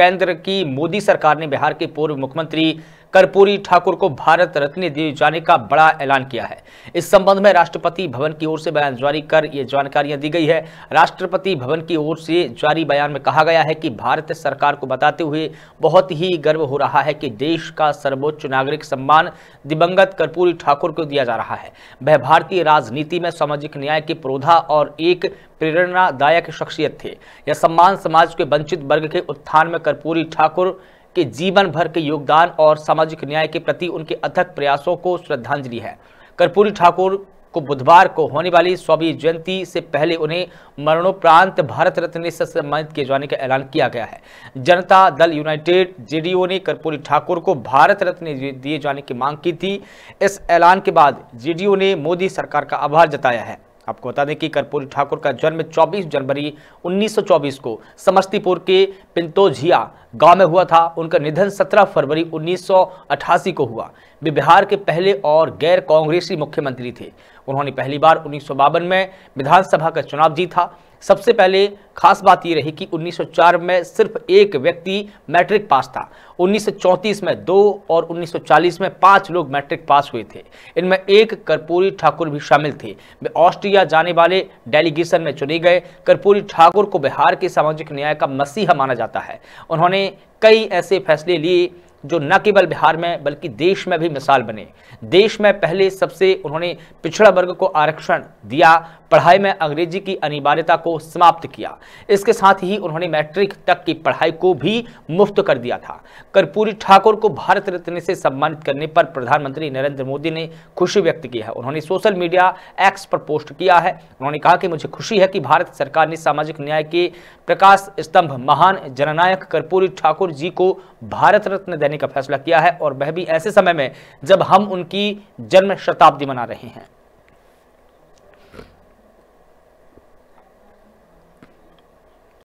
केंद्र की मोदी सरकार ने बिहार के पूर्व मुख्यमंत्री कर्पूरी ठाकुर को भारत रत्न दिए जाने का बड़ा ऐलान किया है इस संबंध में राष्ट्रपति भवन की ओर से बयान जारी कर ये जानकारियां दी गई है राष्ट्रपति भवन की ओर से जारी बयान में कहा गया है कि भारत सरकार को बताते हुए बहुत ही गर्व हो रहा है कि देश का सर्वोच्च नागरिक सम्मान दिवंगत कर्पूरी ठाकुर को दिया जा रहा है वह भारतीय राजनीति में सामाजिक न्याय की प्रोधा और एक प्रेरणादायक शख्सियत थे यह सम्मान समाज के वंचित वर्ग के उत्थान में कर्पूरी ठाकुर के जीवन भर के योगदान और सामाजिक न्याय के प्रति उनके अथक प्रयासों को श्रद्धांजलि है कर्पूरी ठाकुर को बुधवार को होने वाली स्वामी जयंती से पहले उन्हें मरणोपरांत भारत रत्न से सम्मानित किए जाने का ऐलान किया गया है जनता दल यूनाइटेड जेडीओ ने कर्पूरी ठाकुर को भारत रत्न दिए जाने की मांग की थी इस ऐलान के बाद जेडीओ ने मोदी सरकार का आभार जताया है आपको बता दें कि कर्पूरी ठाकुर का जन्म 24 जनवरी 1924 को समस्तीपुर के पिंतोझिया गांव में हुआ था उनका निधन 17 फरवरी 1988 को हुआ वे बिहार के पहले और गैर कांग्रेसी मुख्यमंत्री थे उन्होंने पहली बार उन्नीस में विधानसभा का चुनाव जीता सबसे पहले खास बात यह रही कि 1904 में सिर्फ एक व्यक्ति मैट्रिक पास था 1934 में दो और 1940 में पांच लोग मैट्रिक पास हुए थे इनमें एक कर्पूरी ठाकुर भी शामिल थे वे ऑस्ट्रिया जाने वाले डेलीगेशन में चुने गए कर्पूरी ठाकुर को बिहार के सामाजिक न्याय का मसीहा माना जाता है उन्होंने कई ऐसे फैसले लिए जो न केवल बिहार में बल्कि देश में भी मिसाल बने देश में पहले सबसे उन्होंने पिछड़ा वर्ग को आरक्षण दिया पढ़ाई में अंग्रेजी की अनिवार्यता को समाप्त किया इसके साथ ही उन्होंने मैट्रिक तक की पढ़ाई को भी मुफ्त कर दिया था कर्पूरी ठाकुर को भारत रत्न से सम्मानित करने पर प्रधानमंत्री नरेंद्र मोदी ने खुशी व्यक्त की है उन्होंने सोशल मीडिया एक्स पर पोस्ट किया है उन्होंने कहा कि मुझे खुशी है कि भारत सरकार ने सामाजिक न्याय के प्रकाश स्तंभ महान जननायक कर्पूरी ठाकुर जी को भारत रत्न देने का फैसला किया है और वह भी ऐसे समय में जब हम उनकी जन्म शताब्दी मना रहे हैं